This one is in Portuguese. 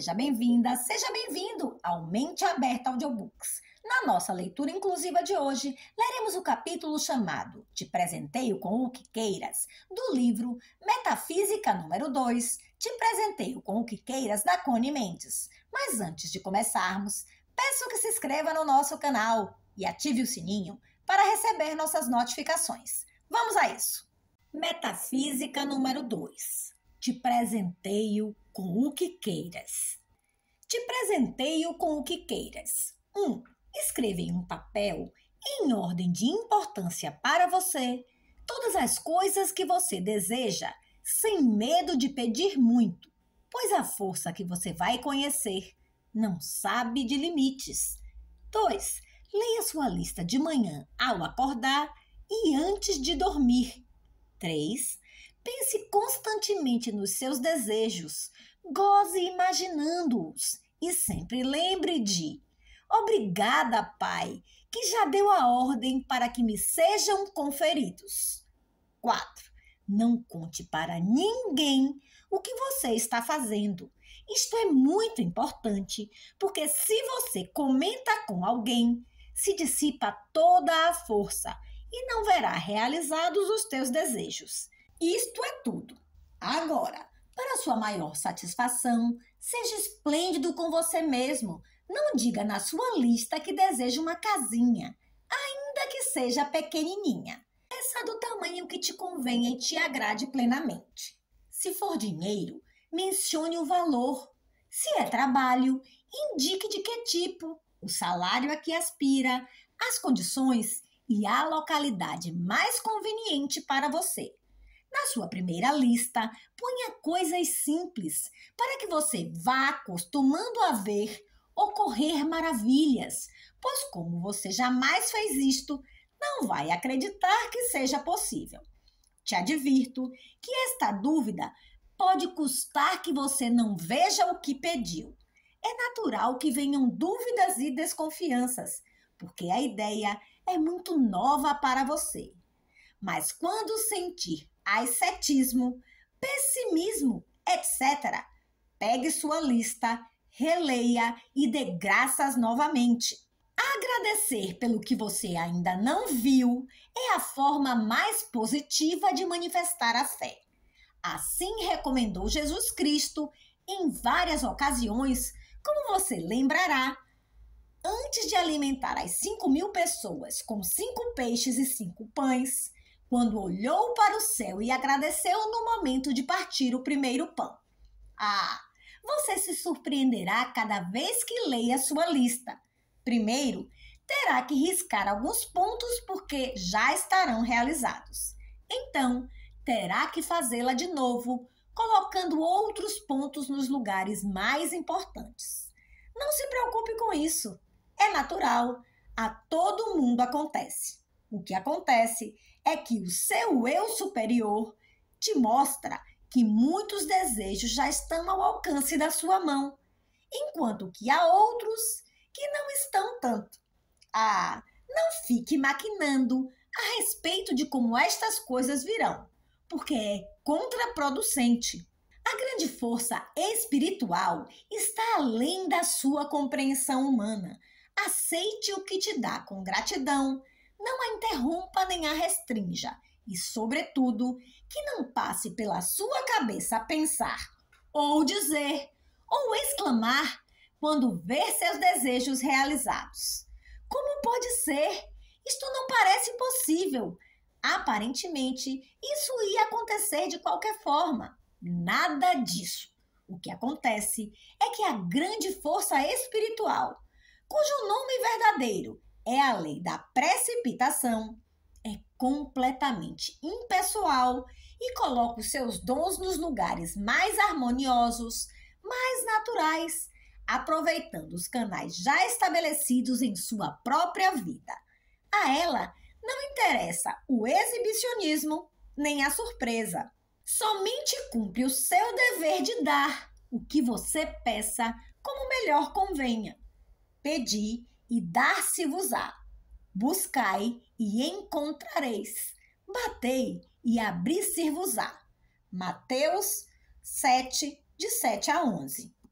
seja bem-vinda, seja bem-vindo ao Mente Aberta Audiobooks. Na nossa leitura inclusiva de hoje, leremos o capítulo chamado Te Presenteio com o que Queiras, do livro Metafísica número 2, Te Presenteio com o que Queiras, da Cone Mendes. Mas antes de começarmos, peço que se inscreva no nosso canal e ative o sininho para receber nossas notificações. Vamos a isso! Metafísica número 2 te presenteio com o que queiras. Te presenteio com o que queiras. 1. Um, escreva em um papel, em ordem de importância para você, todas as coisas que você deseja, sem medo de pedir muito, pois a força que você vai conhecer não sabe de limites. 2. Leia sua lista de manhã ao acordar e antes de dormir. 3. Pense constantemente nos seus desejos, goze imaginando-os e sempre lembre de: Obrigada, Pai, que já deu a ordem para que me sejam conferidos. 4. Não conte para ninguém o que você está fazendo. Isto é muito importante, porque se você comenta com alguém, se dissipa toda a força e não verá realizados os teus desejos. Isto é tudo. Agora, para sua maior satisfação, seja esplêndido com você mesmo. Não diga na sua lista que deseja uma casinha, ainda que seja pequenininha. Essa do tamanho que te convenha e te agrade plenamente. Se for dinheiro, mencione o valor. Se é trabalho, indique de que tipo, o salário a que aspira, as condições e a localidade mais conveniente para você. Na sua primeira lista, ponha coisas simples para que você vá acostumando a ver ocorrer maravilhas, pois, como você jamais fez isto, não vai acreditar que seja possível. Te advirto que esta dúvida pode custar que você não veja o que pediu. É natural que venham dúvidas e desconfianças, porque a ideia é muito nova para você. Mas quando sentir ascetismo, pessimismo, etc. Pegue sua lista, releia e dê graças novamente. Agradecer pelo que você ainda não viu é a forma mais positiva de manifestar a fé. Assim recomendou Jesus Cristo em várias ocasiões, como você lembrará. Antes de alimentar as 5 mil pessoas com cinco peixes e cinco pães, quando olhou para o céu e agradeceu no momento de partir o primeiro pão. Ah, você se surpreenderá cada vez que leia sua lista. Primeiro, terá que riscar alguns pontos porque já estarão realizados. Então, terá que fazê-la de novo, colocando outros pontos nos lugares mais importantes. Não se preocupe com isso. É natural. A todo mundo acontece. O que acontece é que o seu eu superior te mostra que muitos desejos já estão ao alcance da sua mão, enquanto que há outros que não estão tanto. Ah, não fique maquinando a respeito de como estas coisas virão, porque é contraproducente. A grande força espiritual está além da sua compreensão humana. Aceite o que te dá com gratidão, não a interrompa nem a restrinja e, sobretudo, que não passe pela sua cabeça pensar ou dizer ou exclamar quando ver seus desejos realizados. Como pode ser? Isto não parece possível. Aparentemente, isso ia acontecer de qualquer forma. Nada disso. O que acontece é que a grande força espiritual, cujo nome verdadeiro é a lei da precipitação, é completamente impessoal e coloca os seus dons nos lugares mais harmoniosos, mais naturais, aproveitando os canais já estabelecidos em sua própria vida. A ela não interessa o exibicionismo nem a surpresa. Somente cumpre o seu dever de dar o que você peça como melhor convenha. Pedir e dar-se-vos-á. Buscai e encontrareis. Batei e abri-se-vos-á. Mateus 7, de 7 a 11.